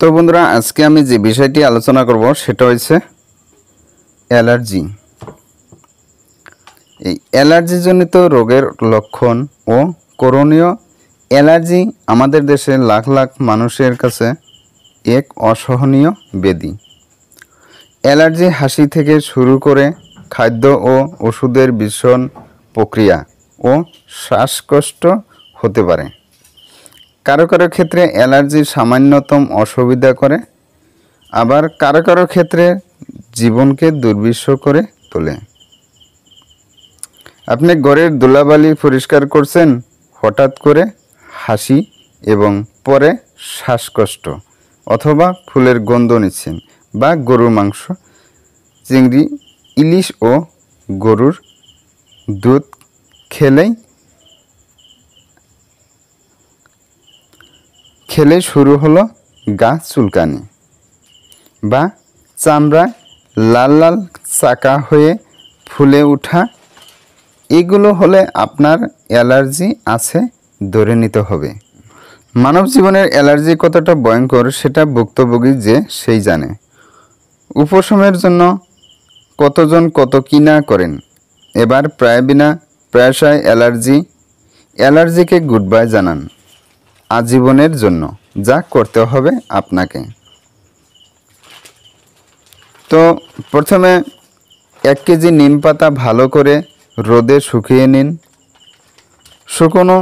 তো বন্ধুরা আজকে আমি যে বিষয়টি আলোচনা করব সেটা হচ্ছে অ্যালার্জি এই অ্যালার্জিজনিত রোগের লক্ষণ ও করণীয় অ্যালার্জি আমাদের দেশে লাখ লাখ মানুষের কাছে এক অসহনীয় বেদি অ্যালার্জি হাসি থেকে শুরু করে খাদ্য ও ওষুধের ভীষণ প্রক্রিয়া ও শ্বাসকষ্ট হতে পারে কারো কারো ক্ষেত্রে অ্যালার্জি সামান্যতম অসুবিধা করে আবার কারো কারো ক্ষেত্রে জীবনকে দুর্বিষ করে তোলে আপনি গড়ের দোলাবালি পরিষ্কার করছেন হঠাৎ করে হাসি এবং পরে শ্বাসকষ্ট অথবা ফুলের গন্ধ নিচ্ছেন বা গরুর মাংস চিংড়ি ইলিশ ও গরুর দুধ খেলেই খেলে শুরু হলো গা চুলকানি বা চামড়ায় লাল লাল চাকা হয়ে ফুলে ওঠা এগুলো হলে আপনার অ্যালার্জি আছে ধরে নিতে হবে মানব জীবনের অ্যালার্জি কতটা ভয়ঙ্কর সেটা ভুক্তভোগী যে সেই জানে উপশমের জন্য কতজন কত কি না করেন এবার প্রায় বিনা প্রায়শয় অ্যালার্জি অ্যালার্জিকে গুড বাই জানান আজীবনের জন্য যা করতে হবে আপনাকে তো প্রথমে এক কেজি নিম পাতা ভালো করে রোদে শুকিয়ে নিন শুকনো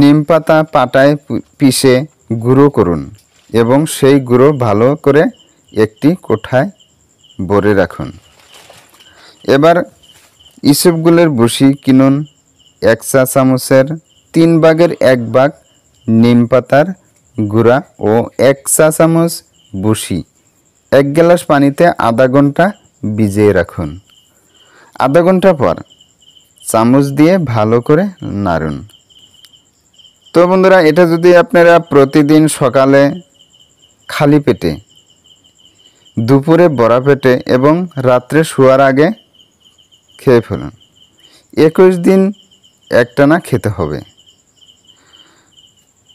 নিম পাতা পাটায় পিষে গুঁড়ো করুন এবং সেই গুঁড়ো ভালো করে একটি কোঠায় ভরে রাখুন এবার ইসবগুলের বসি কিনুন এক চা চামচের তিন ভাগের এক ভাগ নিম পাতার গুঁড়া ও এক চা চামচ বসি এক গ্লাস পানিতে আধা ঘন্টা ভিজিয়ে রাখুন আধা ঘন্টা পর চামচ দিয়ে ভালো করে নাড়ুন তো বন্ধুরা এটা যদি আপনারা প্রতিদিন সকালে খালি পেটে দুপুরে বড়া পেটে এবং রাত্রে শোয়ার আগে খেয়ে ফেলুন একুশ দিন একটানা খেতে হবে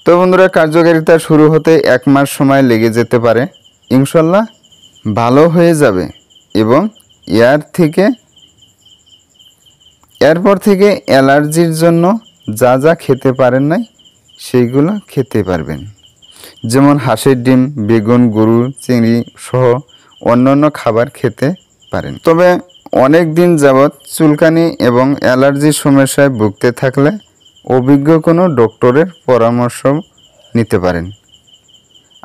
তো বন্ধুরা কার্যকারিতা শুরু হতে এক মাস সময় লেগে যেতে পারে ইনশাল্লাহ ভালো হয়ে যাবে এবং এর থেকে এরপর থেকে অ্যালার্জির জন্য যা যা খেতে পারেন নাই সেইগুলো খেতে পারবেন যেমন হাঁসের ডিম বেগুন গরু চিংড়ি সহ অন্যান্য খাবার খেতে পারেন তবে অনেক দিন যাবৎ চুলকানি এবং অ্যালার্জির সমস্যায় ভুগতে থাকলে অভিজ্ঞ কোনো ডক্টরের পরামর্শ নিতে পারেন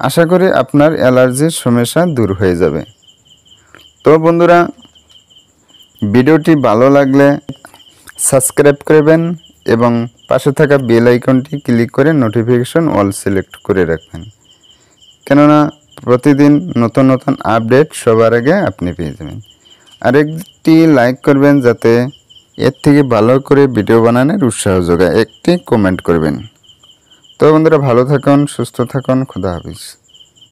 আশা করি আপনার অ্যালার্জির সমস্যা দূর হয়ে যাবে তো বন্ধুরা ভিডিওটি ভালো লাগলে সাবস্ক্রাইব করবেন এবং পাশে থাকা বেল আইকনটি ক্লিক করে নোটিফিকেশন অল সিলেক্ট করে রাখবেন কেননা প্রতিদিন নতুন নতুন আপডেট সবার আগে আপনি পেয়ে যাবেন আরেকটি লাইক করবেন যাতে এর থেকে ভালো করে ভিডিও বানানোর উৎসাহ যোগায় একটি কমেন্ট করবেন তো বন্ধুরা ভালো থাকুন সুস্থ থাকুন খুদা হাফিজ